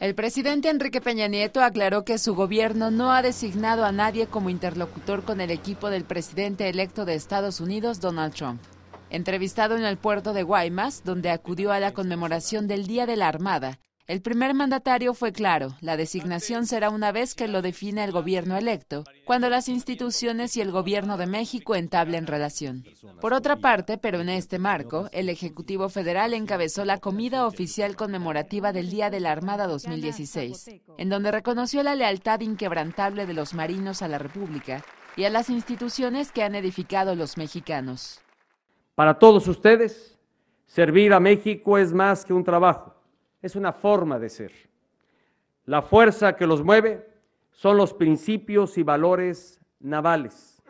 El presidente Enrique Peña Nieto aclaró que su gobierno no ha designado a nadie como interlocutor con el equipo del presidente electo de Estados Unidos, Donald Trump. Entrevistado en el puerto de Guaymas, donde acudió a la conmemoración del Día de la Armada, el primer mandatario fue claro, la designación será una vez que lo define el gobierno electo, cuando las instituciones y el gobierno de México entablen relación. Por otra parte, pero en este marco, el Ejecutivo Federal encabezó la comida oficial conmemorativa del Día de la Armada 2016, en donde reconoció la lealtad inquebrantable de los marinos a la República y a las instituciones que han edificado los mexicanos. Para todos ustedes, servir a México es más que un trabajo es una forma de ser. La fuerza que los mueve son los principios y valores navales.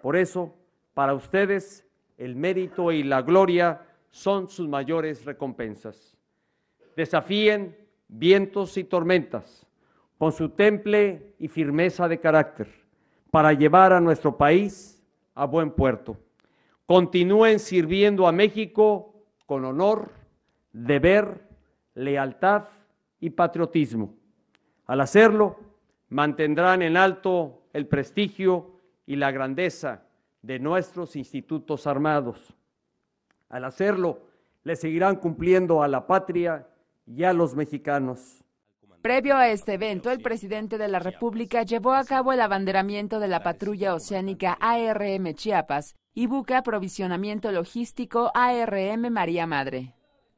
Por eso, para ustedes, el mérito y la gloria son sus mayores recompensas. Desafíen vientos y tormentas con su temple y firmeza de carácter para llevar a nuestro país a buen puerto. Continúen sirviendo a México con honor, deber y lealtad y patriotismo. Al hacerlo, mantendrán en alto el prestigio y la grandeza de nuestros institutos armados. Al hacerlo, le seguirán cumpliendo a la patria y a los mexicanos. Previo a este evento, el presidente de la República llevó a cabo el abanderamiento de la patrulla oceánica ARM Chiapas y buque aprovisionamiento logístico ARM María Madre.